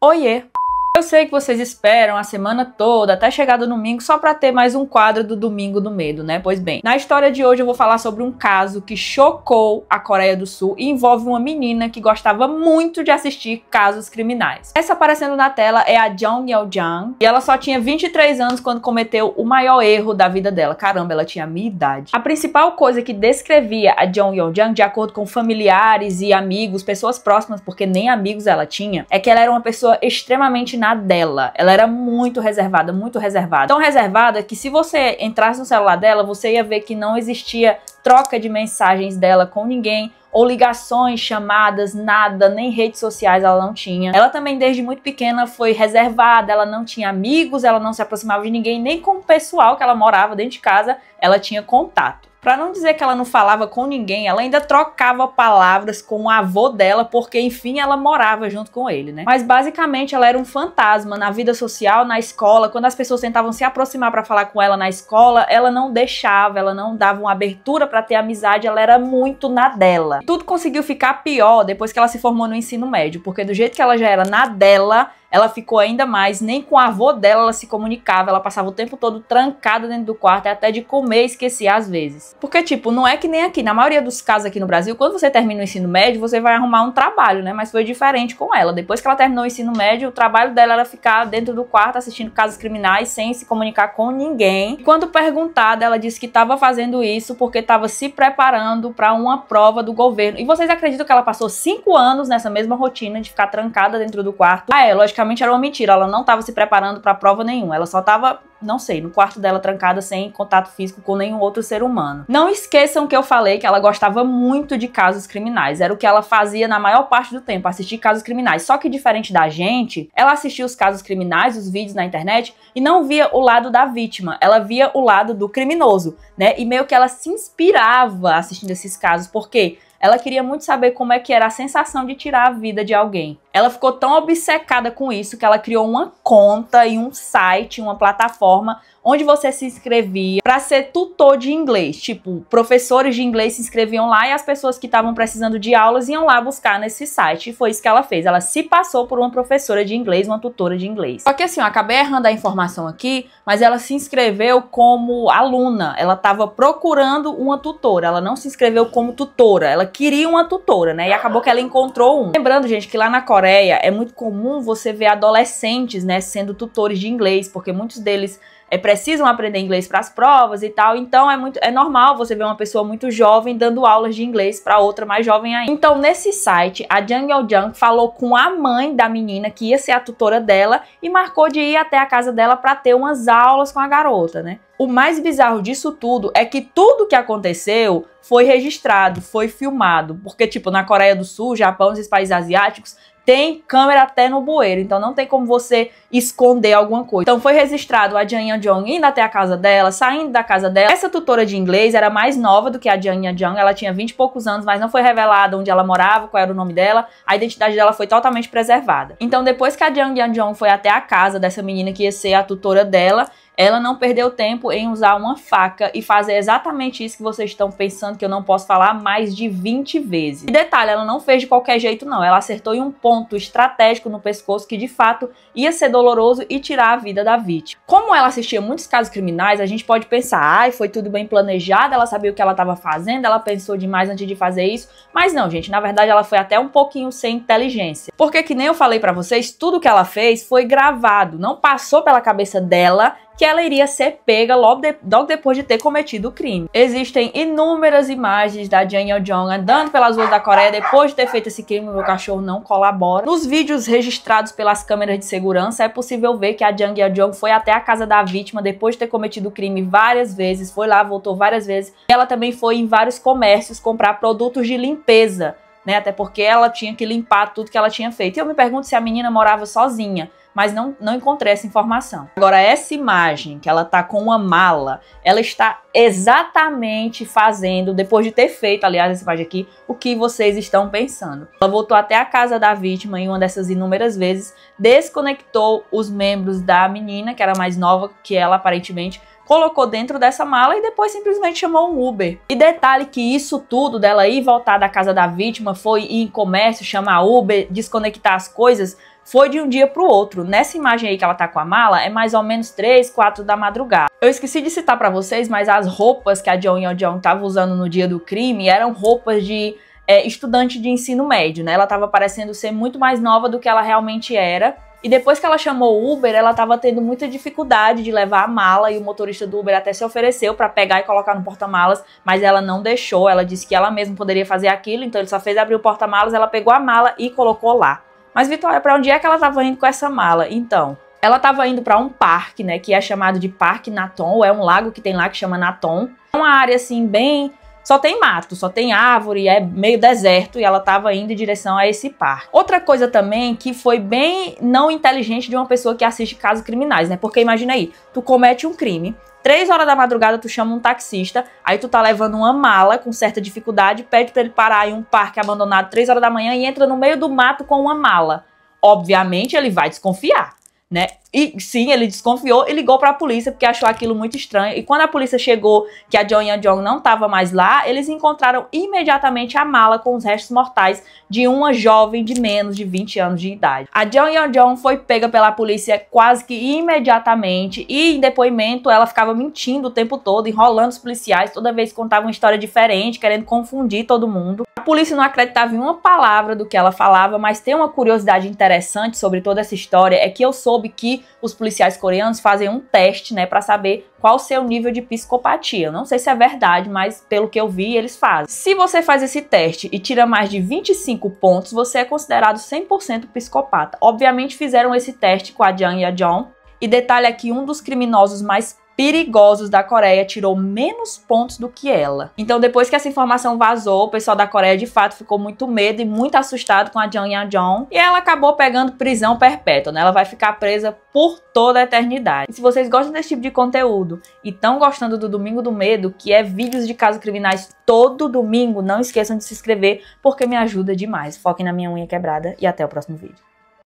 Oye Eu sei que vocês esperam a semana toda até chegar do domingo só para ter mais um quadro do Domingo do Medo, né? Pois bem, na história de hoje eu vou falar sobre um caso que chocou a Coreia do Sul e envolve uma menina que gostava muito de assistir casos criminais. Essa aparecendo na tela é a Jong Yeo-jang e ela só tinha 23 anos quando cometeu o maior erro da vida dela. Caramba, ela tinha a minha idade. A principal coisa que descrevia a Jong Yeo-jang, de acordo com familiares e amigos, pessoas próximas, porque nem amigos ela tinha, é que ela era uma pessoa extremamente na dela. Ela era muito reservada, muito reservada. Tão reservada que se você entrasse no celular dela, você ia ver que não existia troca de mensagens dela com ninguém, ou ligações, chamadas, nada, nem redes sociais ela não tinha. Ela também desde muito pequena foi reservada, ela não tinha amigos, ela não se aproximava de ninguém, nem com o pessoal que ela morava dentro de casa, ela tinha contato. Para não dizer que ela não falava com ninguém, ela ainda trocava palavras com o avô dela, porque enfim ela morava junto com ele, né? Mas basicamente ela era um fantasma na vida social, na escola. Quando as pessoas tentavam se aproximar para falar com ela na escola, ela não deixava, ela não dava uma abertura para ter amizade, ela era muito na dela. E tudo conseguiu ficar pior depois que ela se formou no ensino médio, porque do jeito que ela já era na dela, ela ficou ainda mais, nem com a avó dela ela se comunicava, ela passava o tempo todo trancada dentro do quarto, até de comer esquecia às vezes. Porque, tipo, não é que nem aqui, na maioria dos casos aqui no Brasil, quando você termina o ensino médio, você vai arrumar um trabalho, né? Mas foi diferente com ela. Depois que ela terminou o ensino médio, o trabalho dela era ficar dentro do quarto assistindo casos criminais sem se comunicar com ninguém. E quando perguntada, ela disse que estava fazendo isso porque estava se preparando para uma prova do governo. E vocês acreditam que ela passou cinco anos nessa mesma rotina de ficar trancada dentro do quarto? Ah, é, logicamente era uma mentira. Ela não estava se preparando para prova nenhuma. Ela só estava, não sei, no quarto dela trancada sem contato físico com nenhum outro ser humano. Não esqueçam que eu falei que ela gostava muito de casos criminais. Era o que ela fazia na maior parte do tempo, assistir casos criminais. Só que diferente da gente, ela assistia os casos criminais, os vídeos na internet e não via o lado da vítima. Ela via o lado do criminoso, né? E meio que ela se inspirava assistindo esses casos, porque ela queria muito saber como é que era a sensação de tirar a vida de alguém. Ela ficou tão obcecada com isso que ela criou uma conta e um site, uma plataforma onde você se inscrevia para ser tutor de inglês. Tipo, professores de inglês se inscreviam lá e as pessoas que estavam precisando de aulas iam lá buscar nesse site. E foi isso que ela fez. Ela se passou por uma professora de inglês, uma tutora de inglês. Só que assim, eu acabei errando a informação aqui, mas ela se inscreveu como aluna. Ela estava procurando uma tutora. Ela não se inscreveu como tutora. Ela queria uma tutora, né? E acabou que ela encontrou um. Lembrando, gente, que lá na Coreia Coreia, é muito comum você ver adolescentes, né, sendo tutores de inglês, porque muitos deles é, precisam aprender inglês para as provas e tal. Então é muito é normal você ver uma pessoa muito jovem dando aulas de inglês para outra mais jovem ainda. Então nesse site a Jang Jung falou com a mãe da menina que ia ser a tutora dela e marcou de ir até a casa dela para ter umas aulas com a garota, né? O mais bizarro disso tudo é que tudo que aconteceu foi registrado, foi filmado, porque tipo na Coreia do Sul, Japão, esses países asiáticos tem câmera até no bueiro, então não tem como você esconder alguma coisa. Então foi registrado a Jianya Jong indo até a casa dela, saindo da casa dela. Essa tutora de inglês era mais nova do que a Jianya Jong, ela tinha 20 e poucos anos, mas não foi revelado onde ela morava, qual era o nome dela, a identidade dela foi totalmente preservada. Então depois que a Jianya Jong foi até a casa dessa menina que ia ser a tutora dela, ela não perdeu tempo em usar uma faca e fazer exatamente isso que vocês estão pensando que eu não posso falar mais de 20 vezes. E detalhe, ela não fez de qualquer jeito não, ela acertou em um ponto estratégico no pescoço que de fato ia ser doloroso e tirar a vida da vítima. Como ela assistia muitos casos criminais, a gente pode pensar, ai, ah, foi tudo bem planejado, ela sabia o que ela estava fazendo, ela pensou demais antes de fazer isso, mas não, gente, na verdade ela foi até um pouquinho sem inteligência. Porque que nem eu falei para vocês, tudo que ela fez foi gravado, não passou pela cabeça dela que ela iria ser pega logo, de, logo depois de ter cometido o crime. Existem inúmeras imagens da Jang Jong andando pelas ruas da Coreia depois de ter feito esse crime, meu cachorro não colabora. Nos vídeos registrados pelas câmeras de segurança, é possível ver que a Jang Jong foi até a casa da vítima depois de ter cometido o crime várias vezes, foi lá, voltou várias vezes. Ela também foi em vários comércios comprar produtos de limpeza, né? Até porque ela tinha que limpar tudo que ela tinha feito. E eu me pergunto se a menina morava sozinha mas não, não encontrei essa informação. Agora, essa imagem que ela tá com uma mala, ela está exatamente fazendo, depois de ter feito, aliás, essa imagem aqui, o que vocês estão pensando. Ela voltou até a casa da vítima em uma dessas inúmeras vezes, desconectou os membros da menina, que era mais nova que ela aparentemente, colocou dentro dessa mala e depois simplesmente chamou um Uber. E detalhe que isso tudo dela ir voltar da casa da vítima, foi ir em comércio, chamar Uber, desconectar as coisas, foi de um dia para o outro. Nessa imagem aí que ela tá com a mala, é mais ou menos 3, 4 da madrugada. Eu esqueci de citar para vocês, mas as roupas que a John Yeon John tava usando no dia do crime eram roupas de é, estudante de ensino médio, né? Ela tava parecendo ser muito mais nova do que ela realmente era. E depois que ela chamou o Uber, ela estava tendo muita dificuldade de levar a mala e o motorista do Uber até se ofereceu para pegar e colocar no porta-malas, mas ela não deixou. Ela disse que ela mesma poderia fazer aquilo, então ele só fez abrir o porta-malas, ela pegou a mala e colocou lá. Mas Vitória, para onde é que ela estava indo com essa mala? Então, ela estava indo para um parque, né, que é chamado de Parque Naton, ou é um lago que tem lá que chama Naton. É uma área assim bem só tem mato, só tem árvore, é meio deserto e ela estava indo em direção a esse par. Outra coisa também que foi bem não inteligente de uma pessoa que assiste casos criminais, né? Porque imagina aí, tu comete um crime, Três horas da madrugada, tu chama um taxista, aí tu tá levando uma mala com certa dificuldade, pede pra ele parar em um parque abandonado três horas da manhã e entra no meio do mato com uma mala. Obviamente, ele vai desconfiar né? E sim, ele desconfiou e ligou para a polícia porque achou aquilo muito estranho. E quando a polícia chegou, que a John Young Jong não estava mais lá, eles encontraram imediatamente a mala com os restos mortais de uma jovem de menos de 20 anos de idade. A John Young Jong foi pega pela polícia quase que imediatamente e em depoimento ela ficava mentindo o tempo todo, enrolando os policiais, toda vez que contava uma história diferente, querendo confundir todo mundo. A polícia não acreditava em uma palavra do que ela falava, mas tem uma curiosidade interessante sobre toda essa história é que eu sou soube que os policiais coreanos fazem um teste, né, para saber qual o seu nível de psicopatia. não sei se é verdade, mas pelo que eu vi, eles fazem. Se você faz esse teste e tira mais de 25 pontos, você é considerado 100% psicopata. Obviamente fizeram esse teste com a Jang e a John. E detalhe aqui, um dos criminosos mais perigosos da Coreia tirou menos pontos do que ela. Então, depois que essa informação vazou, o pessoal da Coreia de fato ficou muito medo e muito assustado com a Jang Yang-jong e ela acabou pegando prisão perpétua, né? Ela vai ficar presa por toda a eternidade. E se vocês gostam desse tipo de conteúdo e estão gostando do Domingo do Medo, que é vídeos de casos criminais todo domingo, não esqueçam de se inscrever porque me ajuda demais. Foquem na minha unha quebrada e até o próximo vídeo.